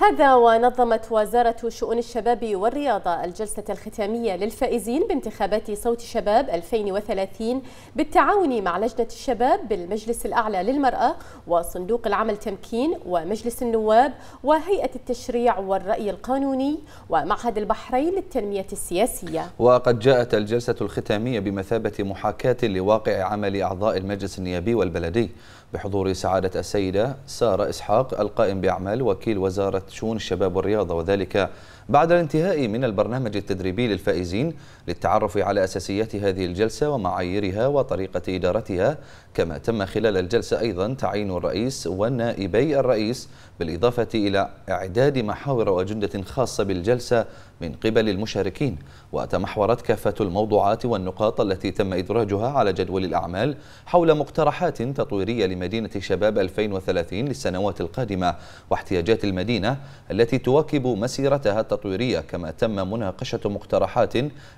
هذا ونظمت وزارة شؤون الشباب والرياضة الجلسة الختامية للفائزين بانتخابات صوت شباب 2030 بالتعاون مع لجنة الشباب بالمجلس الأعلى للمرأة وصندوق العمل تمكين ومجلس النواب وهيئة التشريع والرأي القانوني ومعهد البحرين للتنمية السياسية وقد جاءت الجلسة الختامية بمثابة محاكاة لواقع عمل أعضاء المجلس النيابي والبلدي بحضور سعادة السيدة سارة إسحاق القائم بأعمال وكيل وزارة شؤون الشباب والرياضة وذلك بعد الانتهاء من البرنامج التدريبي للفائزين للتعرف على أساسيات هذه الجلسة ومعاييرها وطريقة إدارتها كما تم خلال الجلسة أيضا تعيين الرئيس ونائبي الرئيس بالإضافة إلى إعداد محاور وأجندة خاصة بالجلسة من قبل المشاركين وتمحورت كافة الموضوعات والنقاط التي تم إدراجها على جدول الأعمال حول مقترحات تطويرية لمدينة شباب 2030 للسنوات القادمة واحتياجات المدينة التي تواكب مسيرتها التطويرية التطويرية كما تم مناقشة مقترحات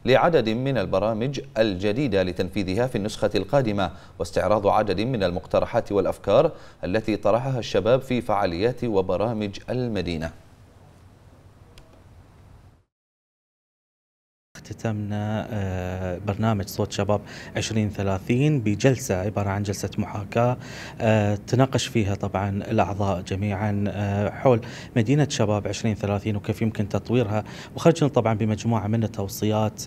لعدد من البرامج الجديدة لتنفيذها في النسخة القادمة واستعراض عدد من المقترحات والأفكار التي طرحها الشباب في فعاليات وبرامج المدينة اختتمنا آه، برنامج صوت شباب 2030 بجلسة عبارة عن جلسة محاكاة آه، تناقش فيها طبعا الأعضاء جميعا آه، حول مدينة شباب 2030 وكيف يمكن تطويرها وخرجنا طبعا بمجموعة من التوصيات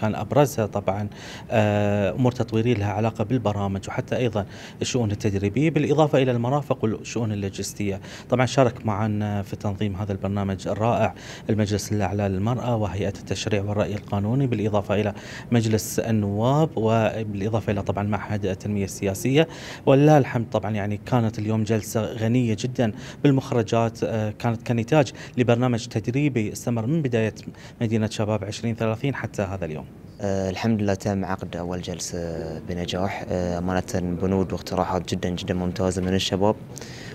كان أبرزها طبعا أمور تطويرية لها علاقة بالبرامج وحتى أيضا الشؤون التدريبية بالإضافة إلى المرافق والشؤون اللوجستية طبعا شارك معنا في تنظيم هذا البرنامج الرائع المجلس الأعلى للمرأة وهيئة التشريع والرأي القانوني القانوني بالإضافة إلى مجلس النواب وبالإضافة إلى طبعا معهد التنمية السياسية ولله الحمد طبعا يعني كانت اليوم جلسة غنية جدا بالمخرجات آه، كانت كنتاج لبرنامج تدريبي استمر من بداية مدينة شباب 2030 حتى هذا اليوم آه، الحمد لله تم عقد أول جلسة بنجاح آه، أمانة بنود واقتراحات جدا جدا ممتازة من الشباب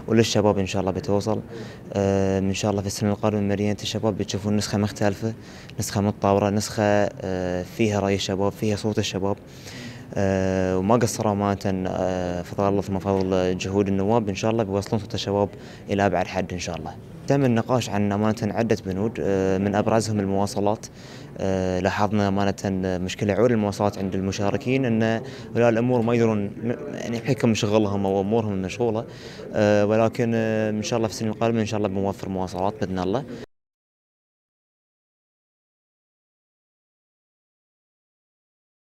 وللشباب ان شاء الله بتوصل آه، ان شاء الله في السنه القادمه مدينه الشباب بتشوفون نسخه مختلفه نسخه متطوره نسخه آه، فيها راي الشباب فيها صوت الشباب آه، وما قصروا امانه آه، فضل الله ثم فضل جهود النواب ان شاء الله بيوصلون صوت الشباب الى ابعد حد ان شاء الله. تم النقاش عن امانه عده بنود آه، من ابرزهم المواصلات لاحظنا امانه مشكله عول المواصلات عند المشاركين ان ولاء الامور ما يدرون يعني بحكم شغلهم او امورهم المشغوله ولكن ان شاء الله في السنه القادمه ان شاء الله بنوفر مواصلات باذن الله.